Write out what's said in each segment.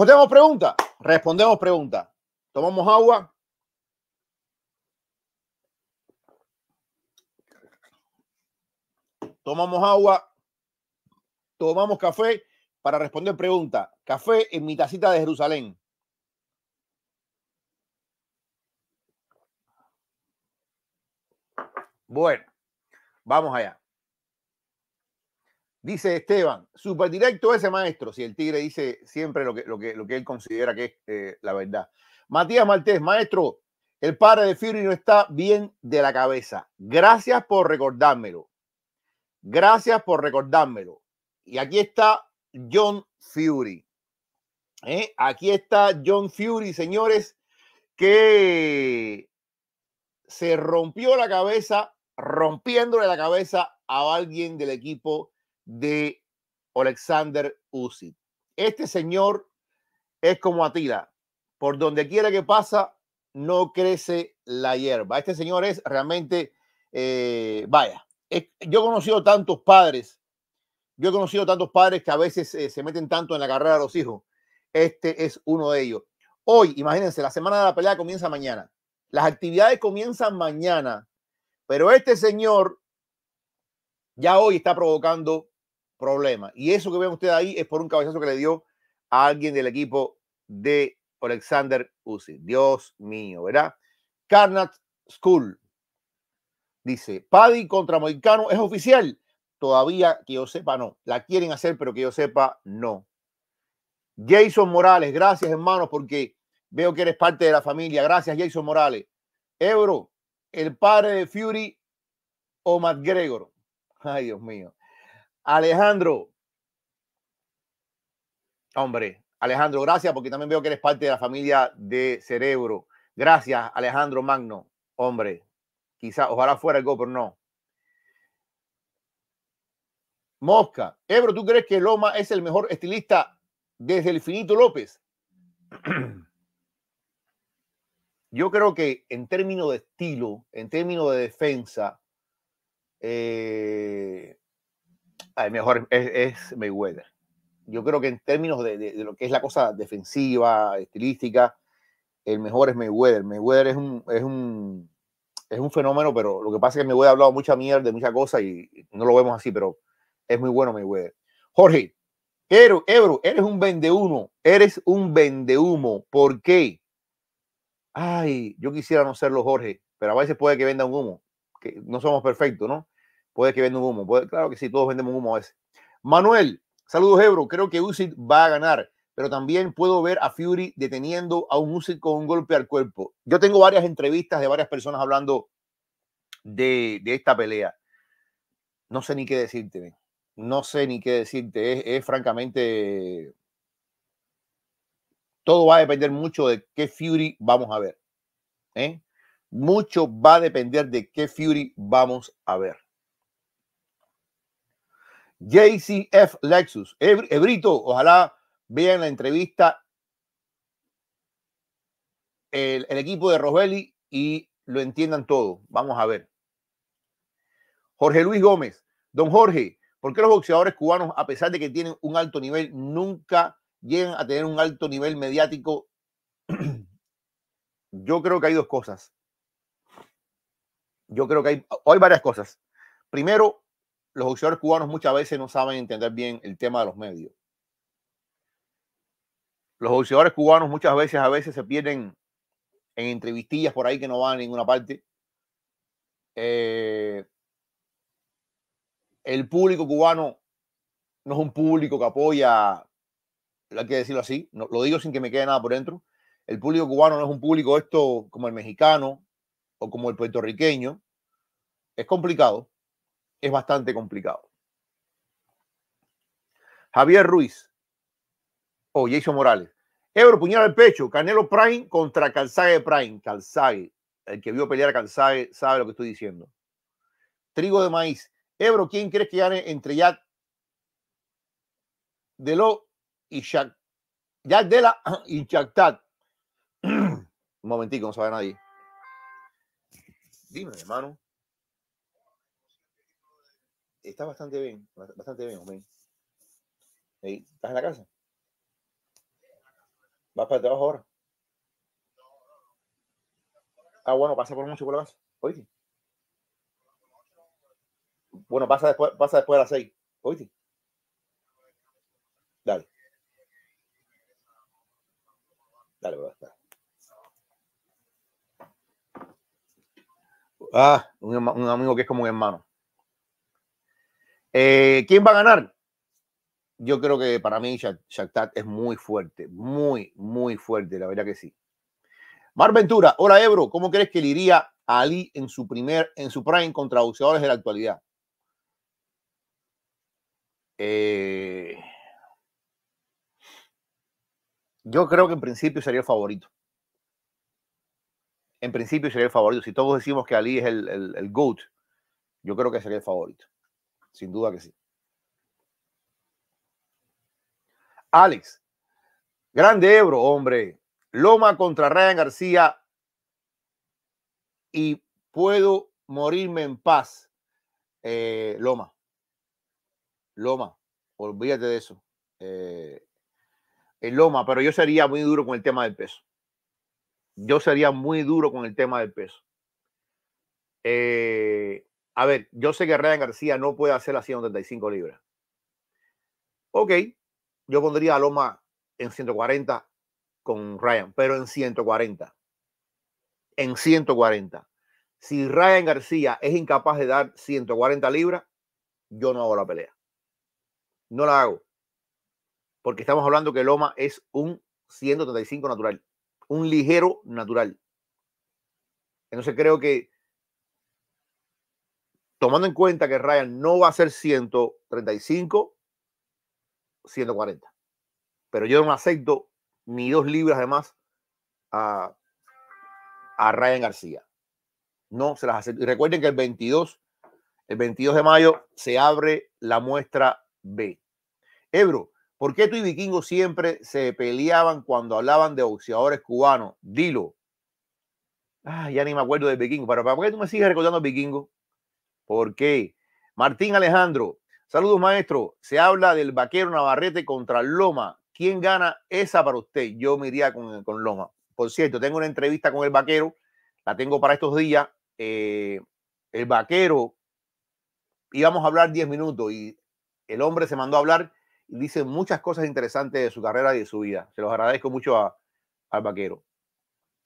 ¿Respondemos pregunta? Respondemos pregunta. Tomamos agua. Tomamos agua. Tomamos café para responder pregunta. Café en mi tacita de Jerusalén. Bueno, vamos allá. Dice Esteban, super directo ese maestro, si el tigre dice siempre lo que, lo que, lo que él considera que es eh, la verdad. Matías Maltés, maestro, el padre de Fury no está bien de la cabeza. Gracias por recordármelo. Gracias por recordármelo. Y aquí está John Fury. ¿eh? Aquí está John Fury, señores, que se rompió la cabeza, rompiéndole la cabeza a alguien del equipo de Alexander Uzi, Este señor es como Atila, por donde quiera que pasa, no crece la hierba. Este señor es realmente, eh, vaya, yo he conocido tantos padres, yo he conocido tantos padres que a veces eh, se meten tanto en la carrera de los hijos. Este es uno de ellos. Hoy, imagínense, la semana de la pelea comienza mañana. Las actividades comienzan mañana, pero este señor ya hoy está provocando problema. Y eso que ven ustedes ahí es por un cabezazo que le dio a alguien del equipo de Alexander Uzi. Dios mío, ¿verdad? Carnat School dice: Paddy contra Moicano es oficial. Todavía que yo sepa, no. La quieren hacer, pero que yo sepa, no. Jason Morales, gracias, hermanos, porque veo que eres parte de la familia. Gracias, Jason Morales. Ebro, el padre de Fury o McGregor. Ay, Dios mío. Alejandro. Hombre, Alejandro, gracias porque también veo que eres parte de la familia de Cerebro. Gracias, Alejandro Magno. Hombre, quizá, ojalá fuera el go, pero no. Mosca, Ebro, ¿tú crees que Loma es el mejor estilista desde el Finito López? Yo creo que en términos de estilo, en términos de defensa, eh, el mejor es, Mayweather. Yo creo que en términos de, lo que es la cosa defensiva, estilística, el mejor es Mayweather. Mayweather es un, es un, fenómeno, pero lo que pasa es que Mayweather ha hablado mucha mierda, de mucha cosa y no lo vemos así, pero es muy bueno Mayweather. Jorge, Ebro, Ebro, eres un vendehumo eres un vendehumo. ¿Por qué? Ay, yo quisiera no serlo, Jorge, pero a veces puede que venda un humo, que no somos perfectos, ¿no? Puede que venda un humo. claro que sí, todos vendemos humo a veces. Manuel, saludos, Ebro. Creo que Usyk va a ganar, pero también puedo ver a Fury deteniendo a un Usyk con un golpe al cuerpo. Yo tengo varias entrevistas de varias personas hablando de, esta pelea. No sé ni qué decirte, no sé ni qué decirte. Es, francamente. Todo va a depender mucho de qué Fury vamos a ver. ¿eh? Mucho va a depender de qué Fury vamos a ver. JCF Lexus. Ebrito, ojalá vean la entrevista el, equipo de Rosbelli y lo entiendan todo. Vamos a ver. Jorge Luis Gómez. Don Jorge, ¿por qué los boxeadores cubanos, a pesar de que tienen un alto nivel, nunca llegan a tener un alto nivel mediático? Yo creo que hay dos cosas. Yo creo que hay, hay varias cosas. Primero, los usuarios cubanos muchas veces no saben entender bien el tema de los medios. Los usuarios cubanos muchas veces a veces se pierden en entrevistillas por ahí que no van a ninguna parte. Eh, el público cubano no es un público que apoya, hay que decirlo así, lo digo sin que me quede nada por dentro. El público cubano no es un público esto como el mexicano o como el puertorriqueño. Es complicado es bastante complicado. Javier Ruiz o oh, Jason Morales. Ebro, puñal al pecho. Canelo Prime contra Calzague Prime. Calzague, el que vio pelear a Calzague sabe lo que estoy diciendo. Trigo de maíz. Ebro, ¿quién crees que gane entre Jack Delo y Jack, de Dela y Un momentico, no sabe nadie. Dime, hermano está bastante bien, bastante bien, hombre. ¿Estás en la casa? ¿Vas para el trabajo ahora? Ah, bueno, pasa por mucho por la casa. Oíste. Bueno, pasa después, pasa después de las seis. Oíste. Dale. Dale, bro, Ah, un, un amigo que es como un hermano. Eh, ¿Quién va a ganar? Yo creo que para mí Shakhtar es muy fuerte, muy, muy fuerte, la verdad que sí. Mar Ventura, hola Ebro, ¿cómo crees que le iría a Ali en su primer, en su prime contra boxeadores de la actualidad? Eh, yo creo que en principio sería el favorito. En principio sería el favorito. Si todos decimos que Ali es el GOAT, yo creo que sería el favorito. Sin duda que sí. Alex, grande Ebro, hombre. Loma contra Ryan García y puedo morirme en paz. Eh, Loma, Loma, olvídate de eso. el eh, eh, Loma, pero yo sería muy duro con el tema del peso. Yo sería muy duro con el tema del peso. Eh, a ver, yo sé que Ryan García no puede hacer las 135 libras. Ok, yo pondría a Loma en 140 con Ryan, pero en 140. En 140. Si Ryan García es incapaz de dar 140 libras, yo no hago la pelea. No la hago. Porque estamos hablando que Loma es un 135 natural, un ligero natural. Entonces creo que tomando en cuenta que Ryan no va a ser 135, 140. Pero yo no acepto ni dos libras de más a, Ryan García. No se las acepto. Y recuerden que el 22, el 22 de mayo se abre la muestra B. Ebro, ¿por qué tú y Vikingo siempre se peleaban cuando hablaban de boxeadores cubanos? Dilo. Ah, ya ni me acuerdo de Vikingo, pero ¿para qué tú me sigues recordando Vikingo? ¿Por qué? Martín Alejandro, saludos maestro. Se habla del vaquero Navarrete contra Loma. ¿Quién gana esa para usted? Yo me iría con, Loma. Por cierto, tengo una entrevista con el vaquero, la tengo para estos días. Eh, el vaquero, íbamos a hablar 10 minutos y el hombre se mandó a hablar y dice muchas cosas interesantes de su carrera y de su vida. Se los agradezco mucho al vaquero.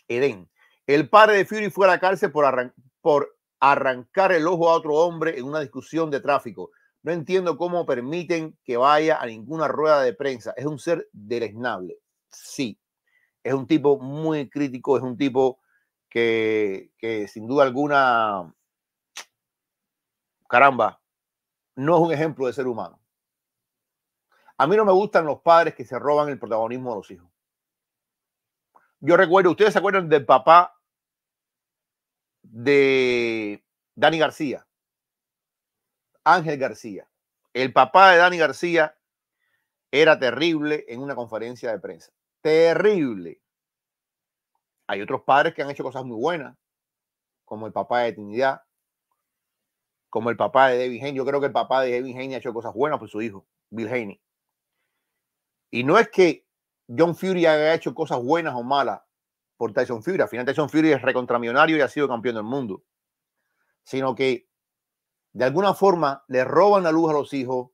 Edén. el padre de Fury fue a la cárcel por, por arrancar el ojo a otro hombre en una discusión de tráfico. No entiendo cómo permiten que vaya a ninguna rueda de prensa. Es un ser deleznable. Sí, es un tipo muy crítico, es un tipo que, que sin duda alguna, caramba, no es un ejemplo de ser humano. A mí no me gustan los padres que se roban el protagonismo de los hijos. Yo recuerdo, ustedes se acuerdan del papá de Dani García, Ángel García. El papá de Dani García era terrible en una conferencia de prensa. Terrible. Hay otros padres que han hecho cosas muy buenas, como el papá de Trinidad, como el papá de David Haney. Yo creo que el papá de David Haney ha hecho cosas buenas por su hijo, Bill Haney. Y no es que John Fury haya hecho cosas buenas o malas por Tyson Fury. Al final Tyson Fury es recontramillonario y ha sido campeón del mundo. Sino que de alguna forma le roban la luz a los hijos,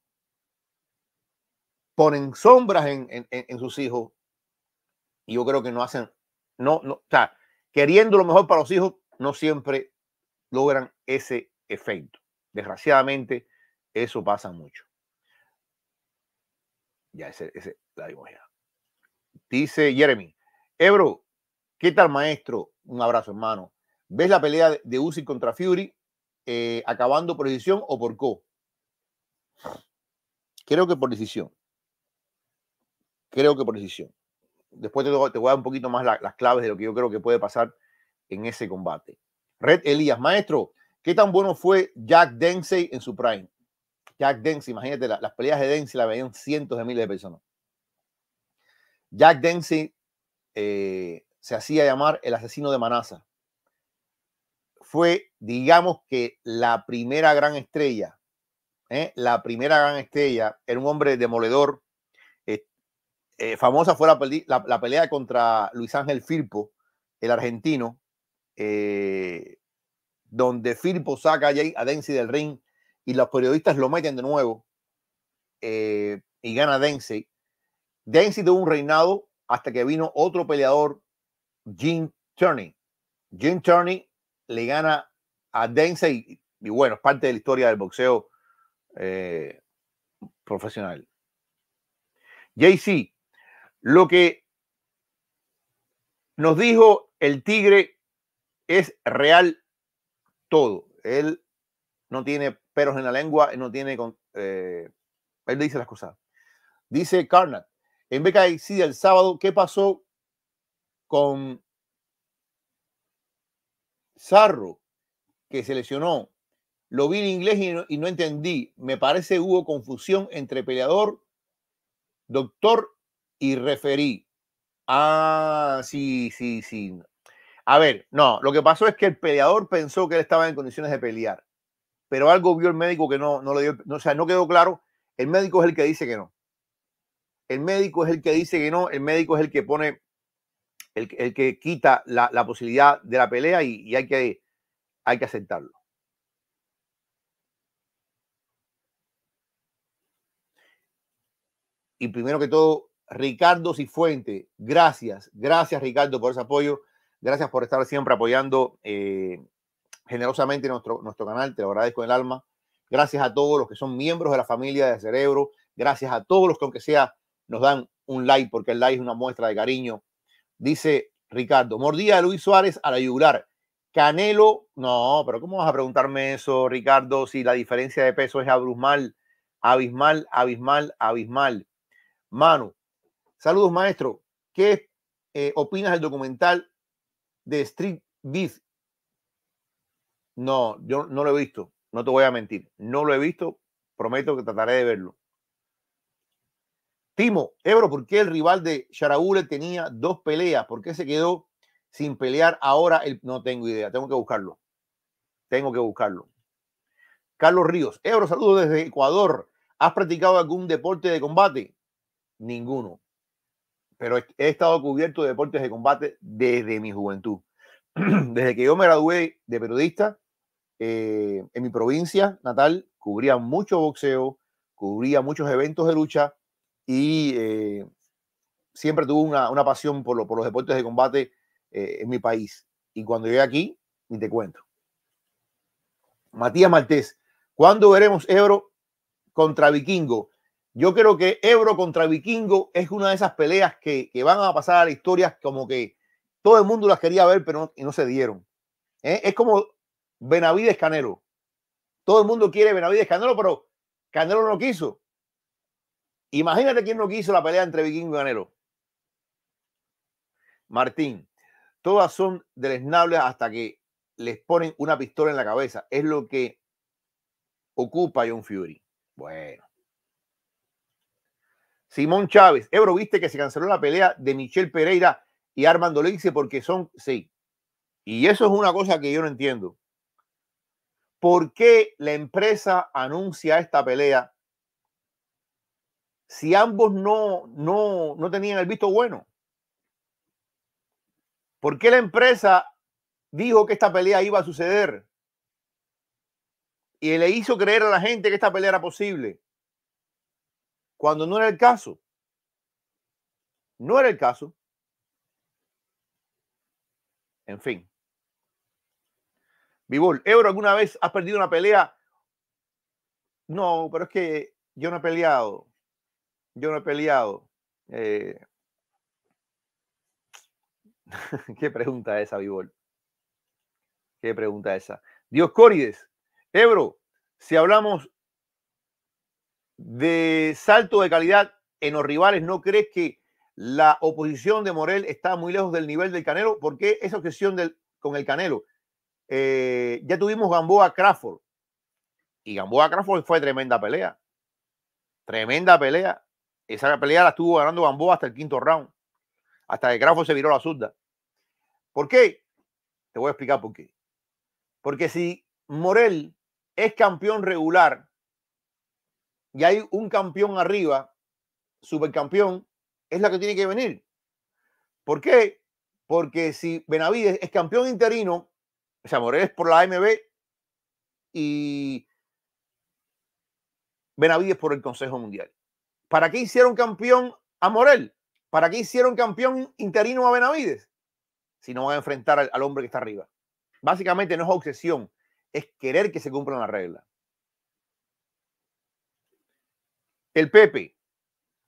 ponen sombras en, sus hijos y yo creo que no hacen, no, no, o sea, queriendo lo mejor para los hijos, no siempre logran ese efecto. Desgraciadamente, eso pasa mucho. Ya, ese, ese la digo Dice Jeremy, Ebro, eh, ¿Qué tal, maestro? Un abrazo, hermano. ¿Ves la pelea de Usyk contra Fury eh, acabando por decisión o por co? Creo que por decisión. Creo que por decisión. Después te, voy a dar un poquito más las claves de lo que yo creo que puede pasar en ese combate. Red Elías, maestro, ¿qué tan bueno fue Jack Dempsey en su prime? Jack Dempsey, imagínate, las peleas de Dempsey la veían cientos de miles de personas. Jack Dempsey eh, se hacía llamar el asesino de Manasa. Fue, digamos que, la primera gran estrella. ¿eh? La primera gran estrella. Era un hombre demoledor. Eh, eh, famosa fue la, pelea contra Luis Ángel Firpo, el argentino, donde Firpo saca a, a Denzi del ring y los periodistas lo meten de nuevo y gana Denzi. Denzi tuvo un reinado hasta que vino otro peleador Jim Turney. Jim Turney le gana a Densey y, bueno, es parte de la historia del boxeo eh, profesional. JC, lo que nos dijo el tigre es real todo. Él no tiene peros en la lengua, él no tiene... Eh, él dice las cosas. Dice Carnat, en BKC el sábado, ¿qué pasó con Sarro, que se lesionó. Lo vi en inglés y no, entendí. Me parece hubo confusión entre peleador, doctor y referí. Ah, sí, sí, sí. A ver, no, lo que pasó es que el peleador pensó que él estaba en condiciones de pelear, pero algo vio el médico que no, no le dio, o sea, no quedó claro. El médico es el que dice que no. El médico es el que dice que no, el médico es el que pone el, que quita la, posibilidad de la pelea y, hay, que, hay que aceptarlo. Y primero que todo, Ricardo Cifuente, gracias, gracias Ricardo por ese apoyo, gracias por estar siempre apoyando eh, generosamente nuestro, nuestro canal, te lo agradezco en el alma. Gracias a todos los que son miembros de la familia de Cerebro, gracias a todos los que aunque sea nos dan un like, porque el like es una muestra de cariño dice Ricardo. Mordía a Luis Suárez al la Canelo, no, pero ¿cómo vas a preguntarme eso, Ricardo? Si la diferencia de peso es abismal, abismal, abismal, abismal. Manu, saludos, maestro. ¿Qué eh, opinas del documental de Street Beef? No, yo no lo he visto, no te voy a mentir, no lo he visto, prometo que trataré de verlo. Timo, Ebro, ¿por qué el rival de Sharaule tenía dos peleas? ¿Por qué se quedó sin pelear ahora? No tengo idea, tengo que buscarlo. Tengo que buscarlo. Carlos Ríos, Ebro, saludos desde Ecuador. ¿Has practicado algún deporte de combate? Ninguno. Pero he estado cubierto de deportes de combate desde mi juventud. desde que yo me gradué de periodista, eh, en mi provincia natal cubría mucho boxeo, cubría muchos eventos de lucha y eh, siempre tuve una, pasión por, por, los deportes de combate eh, en mi país. Y cuando llegué aquí, ni te cuento. Matías Martés, ¿cuándo veremos Ebro contra Vikingo? Yo creo que Ebro contra Vikingo es una de esas peleas que, van a pasar a la historia como que todo el mundo las quería ver, pero no, se dieron. ¿Eh? Es como Benavides Canelo. Todo el mundo quiere Benavides Canelo, pero Canelo no lo quiso. Imagínate quién no quiso la pelea entre Vikingo y Ganero. Martín, todas son deleznables hasta que les ponen una pistola en la cabeza. Es lo que ocupa John Fury. Bueno. Simón Chávez, Ebro, viste que se canceló la pelea de Michelle Pereira y Armando Lince porque son, sí. Y eso es una cosa que yo no entiendo. ¿Por qué la empresa anuncia esta pelea si ambos no, no, no tenían el visto bueno? ¿Por qué la empresa dijo que esta pelea iba a suceder? Y le hizo creer a la gente que esta pelea era posible, cuando no era el caso. No era el caso. En fin. Vivol, Euro, ¿alguna vez has perdido una pelea? No, pero es que yo no he peleado. Yo no he peleado. Eh, ¿Qué pregunta esa, Vivol? ¿Qué pregunta esa? Dios Córides, Ebro, si hablamos de salto de calidad en los rivales, ¿no crees que la oposición de Morel está muy lejos del nivel del Canelo? ¿Por qué esa obsesión del, con el Canelo? Eh, ya tuvimos Gamboa Crawford y Gamboa Crawford fue tremenda pelea. Tremenda pelea. Esa pelea la estuvo ganando Gamboa hasta el quinto round, hasta que grafo se viró la zurda. ¿Por qué? Te voy a explicar por qué. Porque si Morel es campeón regular y hay un campeón arriba, supercampeón, es la que tiene que venir. ¿Por qué? Porque si Benavides es campeón interino, o sea, Morel es por la AMB y Benavides por el Consejo Mundial. ¿Para qué hicieron campeón a Morel? ¿Para qué hicieron campeón interino a Benavides? Si no van a enfrentar al, hombre que está arriba. Básicamente no es obsesión, es querer que se cumplan las reglas. El Pepe,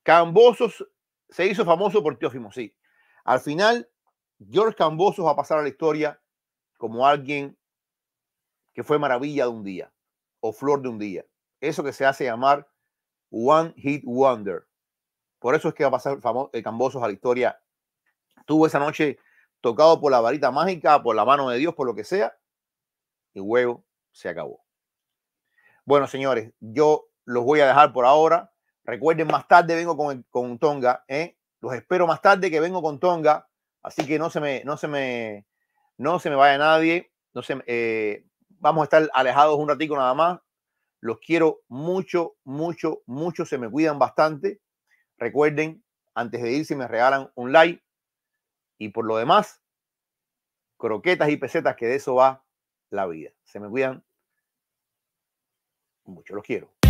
Cambosos se hizo famoso por Teófimo, sí. Al final, George Cambosos va a pasar a la historia como alguien que fue maravilla de un día o flor de un día. Eso que se hace llamar One Hit Wonder. Por eso es que va a pasar famoso, el eh, Cambosos a la historia. Tuvo esa noche tocado por la varita mágica, por la mano de Dios, por lo que sea, y huevo se acabó. Bueno, señores, yo los voy a dejar por ahora. Recuerden, más tarde vengo con, con Tonga. ¿eh? Los espero más tarde que vengo con Tonga. Así que no se me, no se me, no se me vaya nadie. No se, eh, vamos a estar alejados un ratico nada más. Los quiero mucho, mucho, mucho. Se me cuidan bastante. Recuerden, antes de irse, me regalan un like. Y por lo demás, croquetas y pesetas, que de eso va la vida. Se me cuidan mucho. Los quiero.